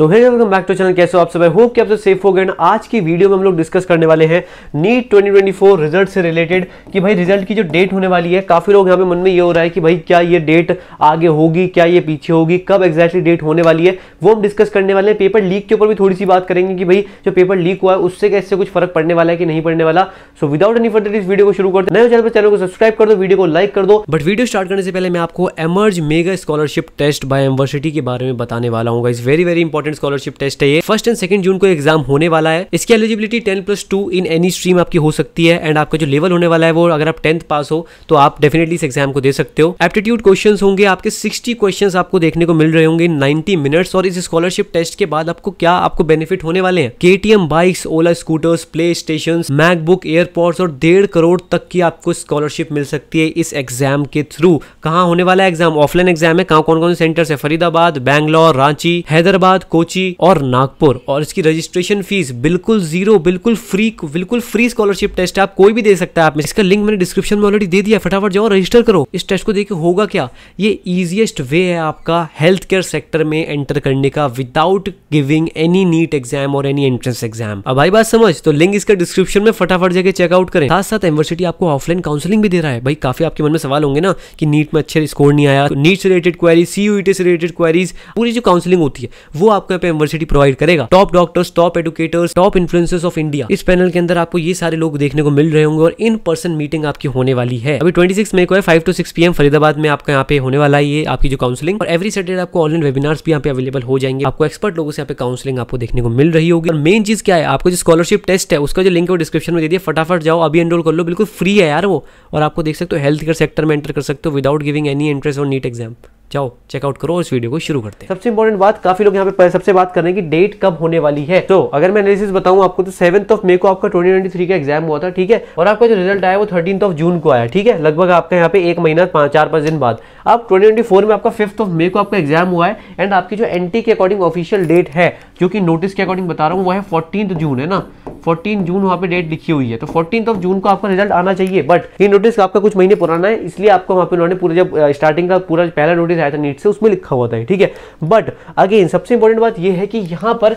so hey welcome back to channel कैसे हो आप सब होप कि आप सब सेफ हो गए आज की वीडियो में हम लोग डिस्कस करने वाले हैं नीट 2024 रिजल्ट से रिलेटेड कि भाई रिजल्ट की जो डेट होने वाली है काफ़ी लोग यहाँ पे मन में ये हो रहा है कि भाई क्या ये डेट आगे होगी क्या ये पीछे होगी कब एग्जैक्टली डेट होने वाली है वो हम डिस्कस करने वाले हैं पेपर लीक के ऊपर भी थोड़ी सी बात करेंगे कि भाई जो पेपर लीक हुआ है उससे कैसे कुछ फर्क पड़ने वाला है कि नहीं पड़ने वाला सो विदाउट एनी फर्दर इस वीडियो को शुरू करते नए चैनल पर चैनल को सब्सक्राइब कर दो वीडियो को लाइक कर दो बट वीडियो स्टार्ट करने से पहले मैं आपको emerge mega scholarship test by university के बारे में बताने वाला हूँ इस very very important important scholarship test है ये फर्स्ट एंड सेकंड जून को एग्जाम होने वाला है इसकी eligibility ten plus two in any stream आपकी हो सकती है एंड आपका जो लेवल होने वाला है वो अगर आप टेंथ पास हो तो आप डेफिनेटली इस एग्जाम को दे सकते हो एप्टीट्यूड क्वेश्चन होंगे आपके सिक्सटी क्वेश्चन आपको देखने को मिल रहे होंगे नाइन्टी मिनट्स और इस स्कॉलरशिप टेस्ट के बाद आपको क्या आपको बेनिफिट होने वाले हैं KTM bikes Ola scooters PlayStation MacBook AirPods और डेढ़ करोड़ तक की आपको स्कॉलरशिप मिल सकती है इस एग्जाम के थ्रू कहा होने वाला एग्जाम ऑफलाइन एग्जाम है कहा कौन कौन से सेंटर्स है फरीदाबाद बैंगलोर रांची हैदराबाद को कोची और नागपुर और इसकी रजिस्ट्रेशन फीस बिल्कुल जीरो बिल्कुल फ्री बिल्कुल फ्री स्कॉलरशिप टेस्ट आप कोई भी दे सकता है आप में इसका लिंक मैंने डिस्क्रिप्शन में ऑलरेडी दे दिया फटाफट जाओ रजिस्टर करो इस टेस्ट को देखिए होगा क्या ये इजिएस्ट वे है आपका हेल्थ केयर सेक्टर में एंटर करने का without giving any NEET exam और एनी एंट्रेंस एग्जाम अब भाई बात समझ तो लिंक इसका डिस्क्रिप्शन में फटाफट जाके चेकआउट करें साथ साथ यूनिवर्सिटी आपको ऑफलाइन काउंसलिंग भी दे रहा है भाई काफी आपके मन में सवाल होंगे ना कि नीट में अच्छे स्कोर नहीं आया नीट से रिलेटेड क्वारीज सीयूटी से रिलेटेड क्वारीज पूरी जो काउंसलिंग होती है वो आप आपको यहाँ पे यूनिवर्सिटी प्रोवाइड करेगा top doctors top educators top influencers of India इस पैनल के अंदर आपको ये सारे लोग देखने को मिल रहे होंगे और इन पर्सन मीटिंग आपकी होने वाली है अभी ट्वेंटी मई को है five to six PM Faridabad में आपका यहाँ पे होने वाला है ये आपकी जो काउंसलिंग और एवरी सैटरडे आपको ऑनलाइन वेबिनार्स भी यहाँ पे अवेलेबल हो जाएंगे आपको एक्सपर्ट लोगों से यहाँ पे काउंसलिंग आपको देखने को मिल रही होगी और मेन चीज क्या है आपको जो स्कॉलरशिप टेस्ट है उसका जो लिंक है वो डिस्क्रिप्शन में दे दिया फटाफट जाओ अभी एनरोल कर लो बिल्कुल फ्री है यार वो और आपको देख सकते हो हेल्थ केयर सेक्टर में एंटर कर सकते हो विदाउट गिविंग एनी इंटरेस्ट और नीट एग्जाम जाओ चेकआउट करो और इस वीडियो को शुरू करते हैं सबसे इंपॉर्टेंट बात काफी लोग यहाँ पे सबसे बात कर रहे हैं कि डेट कब होने वाली है तो अगर मैं एनालिसिस बताऊं आपको तो सेवंथ ऑफ मे को आपका 2023 का एग्जाम हुआ था ठीक है और आपका जो रिजल्ट आया वो थर्टीन ऑफ जून को आया ठीक है लगभग आपका यहाँ पे एक महीना चार पांच दिन बाद आप ट्वेंटी में आपका फिफ्थ ऑफ मे को आपका एग्जाम हुआ है एंड आपकी जो एनटी के अकॉर्डिंग ऑफिशियल डेट है जो कि नोटिस के अकॉर्डिंग बता रहा हूँ वो है फोर्टीन जून है ना 14 जून वहाँ पे डेट लिखी हुई है तो फोर्टीन ऑफ जून को आपका रिजल्ट आना चाहिए बट ये नोटिस आपका कुछ महीने पुराना है इसलिए आपको वहाँ पे उन्होंने पूरा जब स्टार्टिंग का पूरा पहला नोटिस आया था नीट से उसमें लिखा हुआ था ठीक है बट अगेन सबसे इंपॉर्टेंट बात यह है कि यहाँ पर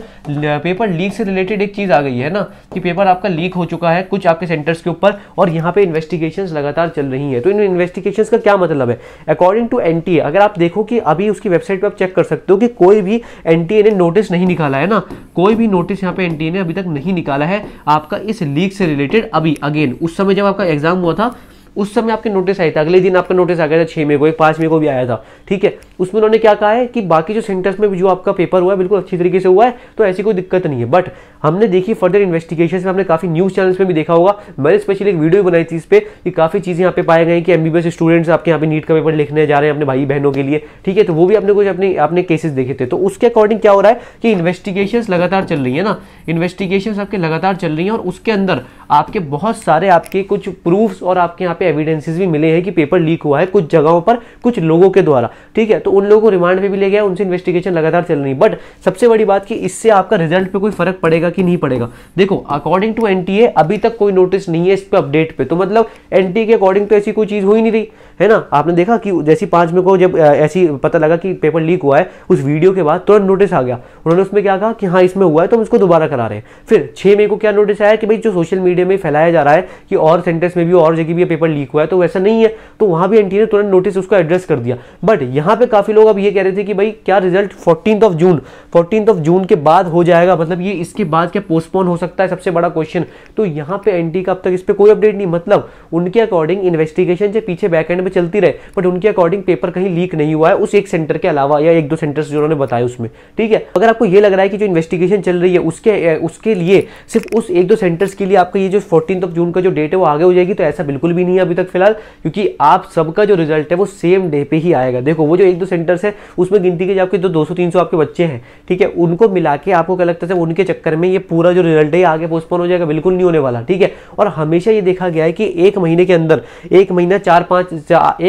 पेपर लीक से रिलेटेड एक चीज़ आ गई है ना कि पेपर आपका लीक हो चुका है कुछ आपके सेंटर्स के ऊपर और यहाँ पे इन्वेस्टिगेशन लगातार चल रही है तो इन इन्वेस्टिगेशन का क्या मतलब है अकॉर्डिंग टू एन अगर आप देखो कि अभी उसकी वेबसाइट पर आप चेक कर सकते हो कि कोई भी एन ने नोटिस नहीं निकाला है ना कोई भी नोटिस यहाँ पे एन ने अभी तक नहीं निकाला है है आपका इस लीक से रिलेटेड अभी अगेन उस समय जब आपका एग्जाम हुआ था उस समय आपके नोटिस आया था अगले दिन आपका नोटिस आ गया था छह मई को एक पांच मई को भी आया था ठीक है उसमें उन्होंने क्या कहा है कि बाकी जो सेंटर्स में जो आपका पेपर हुआ है बिल्कुल अच्छी तरीके से हुआ है तो ऐसी कोई दिक्कत नहीं है बट हमने देखी फर्दर इन्वेस्टिगेशन में हमने काफ़ी न्यूज़ चैनल्स में भी देखा होगा मैंने स्पेशली एक वीडियो बनाई थी इस पर कि काफ़ी चीज़ें यहाँ पे पाए गए कि एम स्टूडेंट्स आपके यहाँ पे नीट का पेपर लिखने जा रहे हैं अपने भाई बहनों के लिए ठीक है तो वो भी आपने कुछ अपने आपने केसेस देखे थे तो उसके अकॉर्डिंग क्या हो रहा है कि इन्वेस्टिगेशन लगातार चल रही है ना इन्वेस्टिगेशन आपके लगातार चल रही है और उसके अंदर आपके बहुत सारे आपके कुछ प्रूफ्स और आपके यहाँ पे एविडेंसेस भी मिले हैं कि पेपर लीक हुआ है कुछ जगहों पर कुछ लोगों के द्वारा ठीक है तो उन लोगों को रिमांड पे भी ले गया उनसे इन्वेस्टिगेशन लगातार चल रही बट सबसे बड़ी बात कि इससे आपका रिजल्ट पे कोई फर्क पड़ेगा कि नहीं पड़ेगा देखो अकॉर्डिंग टू एनटीए अभी तक कोई नोटिस नहीं है इस पर अपडेट पे तो मतलब एनटीए के अकॉर्डिंग तो ऐसी कोई चीज़ हुई नहीं रही है ना आपने देखा कि जैसी पांच में को जब ऐसी पता लगा कि पेपर लीक हुआ है उस वीडियो के बाद तुरंत नोटिस आ गया उन्होंने उसमें क्या कहा कि हाँ इसमें हुआ है तो हम इसको दोबारा करा रहे हैं फिर छह मई को क्या नोटिस आया कि भाई जो सोशल मीडिया में फैलाया जा रहा है कि और सेंटर्स में भी और जगह भी पेपर लीक हुआ है तो वैसा नहीं है तो वहां भी एनटीए ने तुरंत नोटिस उसको एड्रेस कर दिया बट यहां पर काफ़ी लोग अब ये कह रहे थे कि भाई क्या result fourteen of June fourteen of June के बाद हो जाएगा मतलब ये इसके बाद क्या पोस्टपोन हो सकता है सबसे बड़ा क्वेश्चन तो यहाँ पे एनटी का अब तक इस पर कोई अपडेट नहीं मतलब उनके अकॉर्डिंग इन्वेस्टिगेशन से पीछे बैक एंड में चलती रहे बट उनके अकॉर्डिंग पेपर कहीं लीक नहीं हुआ है उस एक सेंटर के अलावा या एक दो सेंटर जो उन्होंने बताया उसमें ठीक है अगर आपको ये लग रहा है कि जो इन्वेस्टिगेशन चल रही है उसके उसके लिए सिर्फ उस एक दो सेंटर्स के लिए आपका ये जो फोर्टीन ऑफ जून का जो डेट है वो आगे हो जाएगी तो ऐसा बिल्कुल भी नहीं है अभी तक फिलहाल क्योंकि आप सबका जो रिजल्ट है वो सेम डे पे ही आएगा देखो वो जो एक जो सेंटर्स है उसमें गिनती की आपके जो दो सौ तीन सौ आपके बच्चे हैं ठीक है उनको मिला के आपको क्या लगता है उनके चक्कर में ये पूरा जो रिजल्ट है आगे पोस्टपोन हो जाएगा बिल्कुल नहीं होने वाला ठीक है और हमेशा ये देखा गया है कि एक महीने के अंदर एक महीना चार पांच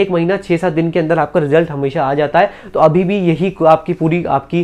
एक महीना छह सात दिन के अंदर आपका रिजल्ट हमेशा आ जाता है तो अभी भी यही आपकी पूरी आपकी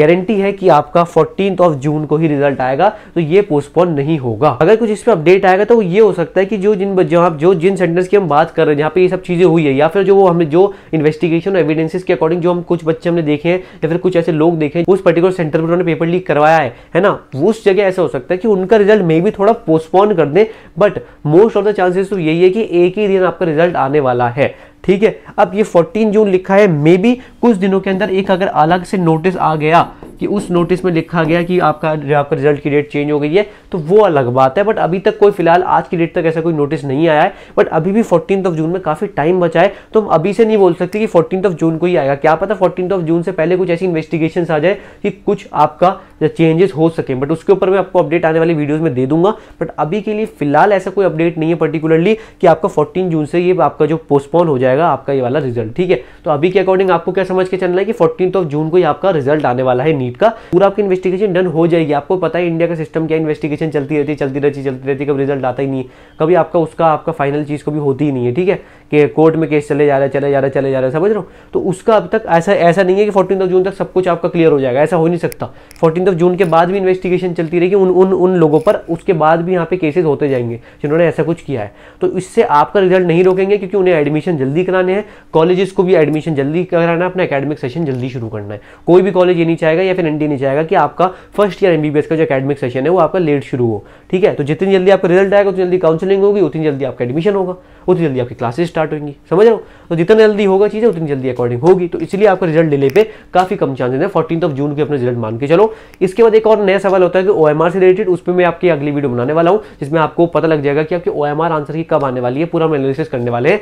गारंटी है कि आपका फोर्टीन ऑफ जून को ही रिजल्ट आएगा तो ये पोस्टपोन नहीं होगा अगर कुछ इस पर अपडेट आएगा तो ये हो सकता है कि जो जिन जो आप जो जिन सेंटर्स की हम बात कर रहे हैं जहां पे ये सब चीज़ें हुई है या फिर जो वो हमें जो इन्वेस्टिगेशन एविडेंसेस केसेस के अकॉर्डिंग जो हम कुछ बच्चे हमने देखे हैं या फिर कुछ ऐसे लोग देखे उस पर्टिकुलर सेंटर पर उन्होंने पेपर लीक करवाया है है ना उस जगह ऐसा हो सकता है कि उनका रिजल्ट मे भी थोड़ा पोस्टपोन कर दें but most of the chances तो यही है कि एक ही दिन आपका रिजल्ट आने वाला है ठीक है अब ये 14 जून लिखा है मे बी कुछ दिनों के अंदर एक अगर अलग से नोटिस आ गया कि उस नोटिस में लिखा गया कि आपका आपका रिजल्ट की डेट चेंज हो गई है तो वो अलग बात है बट अभी तक कोई फिलहाल आज की डेट तक ऐसा कोई नोटिस नहीं आया है बट अभी भी फोर्टीन ऑफ जून में काफ़ी टाइम बचा है तो हम अभी से नहीं बोल सकते कि फोर्टीन ऑफ जून को ही आएगा क्या पता फोर्टीन ऑफ जून से पहले कुछ ऐसी इन्वेस्टिगेशन आ जाए कि कुछ आपका या चेंजेस हो सके बट उसके ऊपर मैं आपको अपडेट आने वाली वीडियोज़ में दे दूंगा बट अभी के लिए फिलहाल ऐसा कोई अपडेट नहीं है पर्टिकुलरली कि आपका फोर्टीन जून से ये आपका जो पोस्टपोन हो जाएगा आपका ये वाला रिजल्ट ठीक है तो अभी के अकॉर्डिंग आपको क्या समझ के चलना है कि फोर्टीन ऑफ जून को ही आपका रिजल्ट आने वाला है नीट का पूरा आपकी इन्वेस्टिगेशन डन हो जाएगी आपको पता है इंडिया का सिस्टम क्या इन्वेस्टिगेशन चलती रहती है चलती रहती चलती रहती कभी रिजल्ट आता ही नहीं कभी आपका उसका आपका फाइनल चीज़ कभी होती ही नहीं है ठीक है कि कोर्ट में केस चले जा रहा है चले जा रहा है चले जा रहा है समझ रहे हो तो उसका अब तक ऐसा ऐसा नहीं है कि फोर्टीन ऑफ जून तक सब कुछ आपका क्लियर हो जाएगा ऐसा हो नहीं सकता फोर्टीन मतलब जून के बाद भी इन्वेस्टिगेशन चलती रहेगी उन उन उन लोगों पर उसके बाद भी यहाँ पे केसेस होते जाएंगे जिन्होंने ऐसा कुछ किया है तो इससे आपका रिजल्ट नहीं रोकेंगे क्योंकि उन्हें एडमिशन जल्दी कराने हैं कॉलेजेस को भी एडमिशन जल्दी कराना है अपना अकेडमिक सेशन जल्दी शुरू करना है कोई भी कॉलेज ये नहीं चाहेगा या फिर एनडी e नहीं चाहेगा कि आपका फर्स्ट ईयर एमबीबीएस का जो अकेडमिक सेशन है वो आपका लेट शुरू हो ठीक है तो जितनी जल्दी आपका रिजल्ट आएगा उतनी जल्दी काउंसलिंग होगी उतनी जल्दी आपका एडमिशन होगा उतनी जल्दी आपकी क्लासेस स्टार्ट होंगी समझ रहे हो तो जितना जल्दी होगा चीज़ें उतनी जल्दी अकॉर्डिंग होगी तो इसलिए आपका रिजल्ट डिले पे काफ़ी कम चांसेस है फोर्टीन ऑफ जून के अपने रिजल्ट मान के चलो इसके बाद एक और नया सवाल होता है कि ओ से रिलेटेड उस पर मैं आपकी अगली वीडियो बनाने वाला हूँ जिसमें आपको पता लग जाएगा कि आपकी ओ आंसर की कब आने वाली है पूरा हम एनालिसिस करने वाले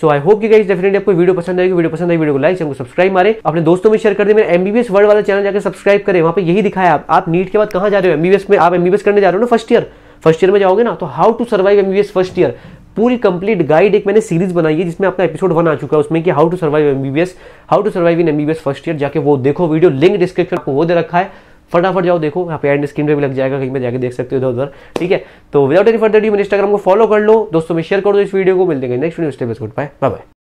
सो आई होप की गाइस डेफिनेटली आपको वीडियो पसंद आएगी वीडियो पसंद आई वीडियो को लाइक चैनल को सब्सक्राइब मारे अपने दोस्तों में शेयर कर दे मेरे एमबीबीएस वर्ल्ड वाला चैनल जाकर सब्सक्राइब करें वहाँ पे यही दिखाया आप आप नीट के बाद कहाँ जा रहे हो एमबीबीएस में आप एमबीबीएस करने जा रहे हो ना फर्स्ट ईयर फर्स्ट ईयर में जाओगे ना तो how to survive MBBS first year पूरी कंप्लीट गाइड एक मैंने सीरीज बनाई है जिसमें अपना एपिसोड वन आ चुका है उसमें कि how to survive MBBS how to survive in MBBS first year जाके वो देखो वीडियो लिंक डिस्क्रिप्शन को वो दे रखा है फटाफट जाओ देखो यहाँ पे एंड स्क्रीन पे भी लग जाएगा कहीं पे जाके देख सकते हो इधर उधर ठीक है तो विदाउट एनी फर्दर डी मैं इंस्टाग्राम को फॉलो कर लो दोस्तों में शेयर कर दो इस वीडियो को मिलते हैं next video step goodbye bye